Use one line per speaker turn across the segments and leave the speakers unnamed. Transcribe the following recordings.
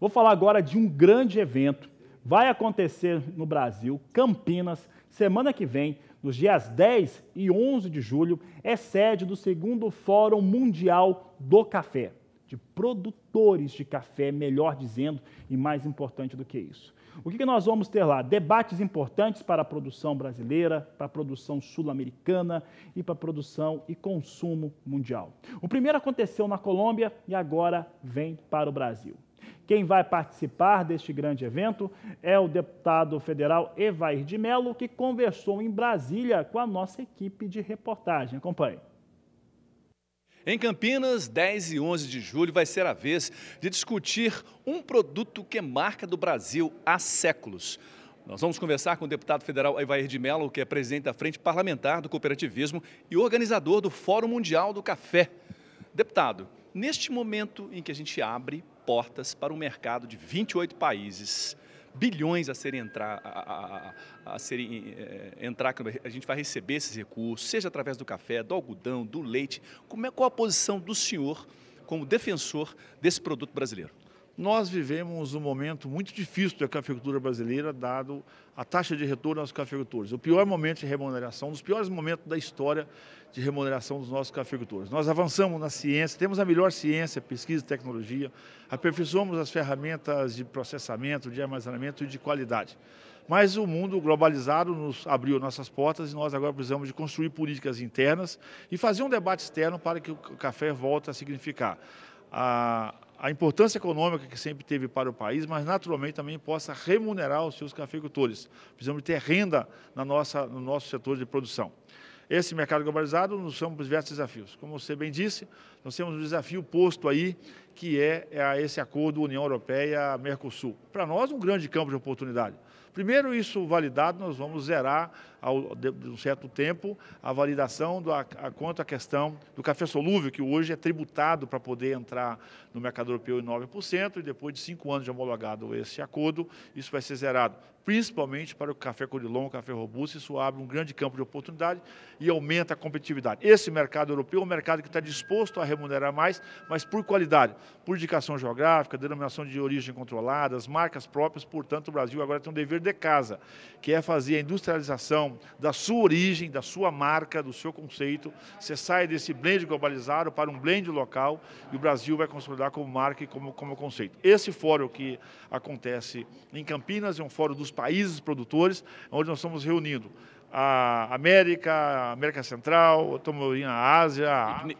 Vou falar agora de um grande evento. Vai acontecer no Brasil, Campinas, semana que vem, nos dias 10 e 11 de julho, é sede do segundo Fórum Mundial do Café, de produtores de café, melhor dizendo, e mais importante do que isso. O que nós vamos ter lá? Debates importantes para a produção brasileira, para a produção sul-americana e para a produção e consumo mundial. O primeiro aconteceu na Colômbia e agora vem para o Brasil. Quem vai participar deste grande evento é o deputado federal Evair de Mello, que conversou em Brasília com a nossa equipe de reportagem. Acompanhe.
Em Campinas, 10 e 11 de julho vai ser a vez de discutir um produto que é marca do Brasil há séculos. Nós vamos conversar com o deputado federal Evair de Mello, que é presidente da Frente Parlamentar do Cooperativismo e organizador do Fórum Mundial do Café. Deputado, neste momento em que a gente abre portas para um mercado de 28 países, bilhões a serem entrar, a, a, a, serem, é, entrar, a gente vai receber esses recursos, seja através do café, do algodão, do leite. Como é, qual a posição do senhor como defensor desse produto brasileiro?
Nós vivemos um momento muito difícil da cafeicultura brasileira, dado a taxa de retorno aos cafeicultores. O pior momento de remuneração, um dos piores momentos da história de remuneração dos nossos cafeicultores. Nós avançamos na ciência, temos a melhor ciência, pesquisa e tecnologia, aperfeiçoamos as ferramentas de processamento, de armazenamento e de qualidade. Mas o mundo globalizado nos abriu nossas portas e nós agora precisamos de construir políticas internas e fazer um debate externo para que o café volte a significar a, ah, a importância econômica que sempre teve para o país, mas naturalmente também possa remunerar os seus cafeicultores. Precisamos ter renda na nossa, no nosso setor de produção. Esse mercado globalizado nos são diversos desafios. Como você bem disse, nós temos um desafio posto aí, que é, é esse acordo União Europeia-Mercosul. Para nós, um grande campo de oportunidade. Primeiro, isso validado, nós vamos zerar, ao, de, um certo tempo, a validação do, a, a, quanto à questão do café solúvel, que hoje é tributado para poder entrar no mercado europeu em 9%, e depois de cinco anos de homologado esse acordo, isso vai ser zerado, principalmente para o café codilon, o café robusto, isso abre um grande campo de oportunidade e aumenta a competitividade. Esse mercado europeu é um mercado que está disposto a remunerar mais, mas por qualidade por indicação geográfica, denominação de origem controlada, as marcas próprias, portanto, o Brasil agora tem um dever de casa, que é fazer a industrialização da sua origem, da sua marca, do seu conceito. Você sai desse blend globalizado para um blend local e o Brasil vai consolidar como marca e como, como conceito. Esse fórum que acontece em Campinas é um fórum dos países produtores, onde nós estamos reunindo a América, a América Central,
estamos à Ásia.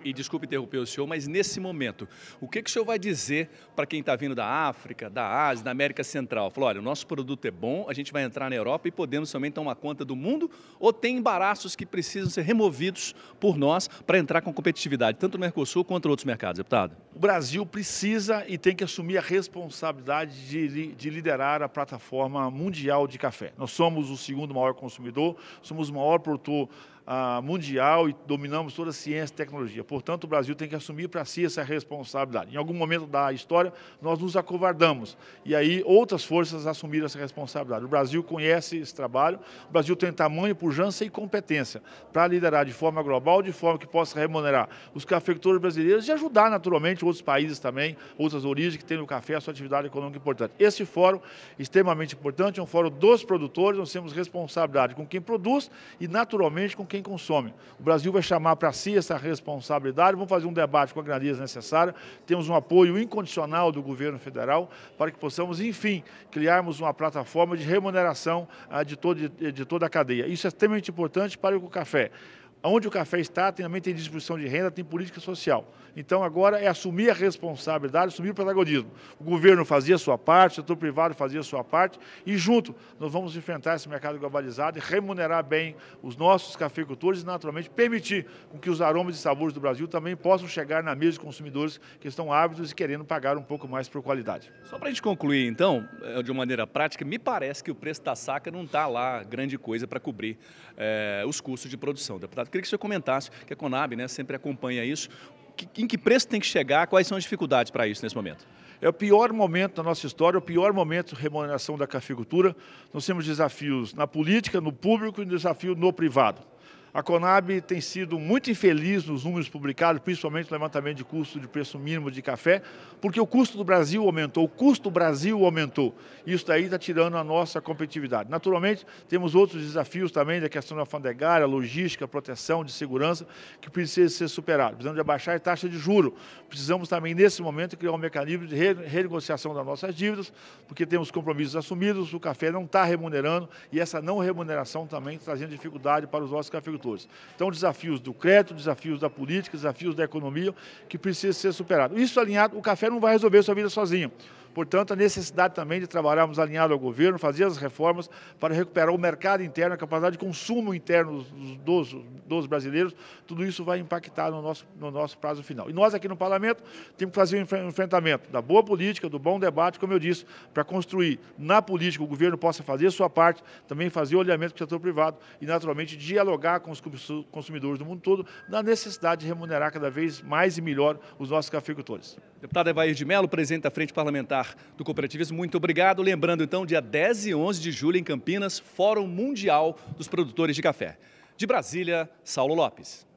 e, e, desculpe interromper o senhor, mas nesse momento, o que, que o senhor vai dizer para quem está vindo da África, da Ásia, da América Central? Falou, olha, o nosso produto é bom, a gente vai entrar na Europa e podemos também tomar conta do mundo, ou tem embaraços que precisam ser removidos por nós para entrar com competitividade, tanto no Mercosul quanto em outros mercados, deputado? O Brasil precisa
e tem que assumir a responsabilidade de, de liderar a plataforma mundial de café. Nós somos o segundo maior consumidor, somos o maior produtor ah, mundial e dominamos toda a ciência e tecnologia. Portanto, o Brasil tem que assumir para si essa responsabilidade. Em algum momento da história, nós nos acovardamos e aí outras forças assumiram essa responsabilidade. O Brasil conhece esse trabalho, o Brasil tem tamanho, pujança e competência para liderar de forma global, de forma que possa remunerar os cafeicultores brasileiros e ajudar naturalmente outros países também, outras origens que têm o café, a sua atividade econômica importante. Esse fórum, extremamente importante, é um fórum dos produtores, nós temos responsabilidade com quem produz e naturalmente com quem consome. O Brasil vai chamar para si essa responsabilidade, vamos fazer um debate com a grandeza necessária, temos um apoio incondicional do governo federal para que possamos, enfim, criarmos uma plataforma de remuneração ah, de, todo, de toda a cadeia. Isso é extremamente importante para o café Onde o café está, também tem distribuição de renda, tem política social. Então agora é assumir a responsabilidade, assumir o protagonismo. O governo fazia a sua parte, o setor privado fazia a sua parte e junto nós vamos enfrentar esse mercado globalizado e remunerar bem os nossos cafeicultores e naturalmente permitir que os aromas e sabores do Brasil também possam chegar na mesa de consumidores que estão ávidos e querendo pagar um pouco mais por qualidade.
Só para a gente concluir então, é, de uma maneira prática, me parece que o preço da saca não está lá grande coisa para cobrir é, os custos de produção, deputado Queria que você comentasse, que a Conab né, sempre acompanha isso. em que preço tem que chegar? Quais são as dificuldades para isso nesse momento?
É o pior momento da nossa história, é o pior momento de remuneração da cafeicultura. Nós temos desafios na política, no público e desafio no privado. A Conab tem sido muito infeliz nos números publicados, principalmente no levantamento de custo de preço mínimo de café, porque o custo do Brasil aumentou, o custo do Brasil aumentou. Isso daí está tirando a nossa competitividade. Naturalmente, temos outros desafios também da questão da alfandegária, logística, proteção, de segurança, que precisa ser superado. Precisamos de abaixar a taxa de juro. Precisamos também, nesse momento, criar um mecanismo de renegociação das nossas dívidas, porque temos compromissos assumidos, o café não está remunerando e essa não remuneração também está trazendo dificuldade para os nossos cafeicultores agricultores. Então, desafios do crédito, desafios da política, desafios da economia que precisam ser superados. Isso alinhado, o café não vai resolver a sua vida sozinho. Portanto, a necessidade também de trabalharmos alinhado ao governo, fazer as reformas para recuperar o mercado interno, a capacidade de consumo interno dos, dos brasileiros, tudo isso vai impactar no nosso, no nosso prazo final. E nós aqui no Parlamento temos que fazer o um enfrentamento da boa política, do bom debate, como eu disse, para construir na política o governo possa fazer sua parte, também fazer o olhamento para o setor privado e, naturalmente, dialogar com os consumidores do mundo todo na necessidade de remunerar cada vez mais e melhor os nossos
cafeicultores. Deputado Evair de Mello, presidente da Frente Parlamentar do Cooperativismo. Muito obrigado. Lembrando, então, dia 10 e 11 de julho em Campinas, Fórum Mundial dos Produtores de Café. De Brasília, Saulo Lopes.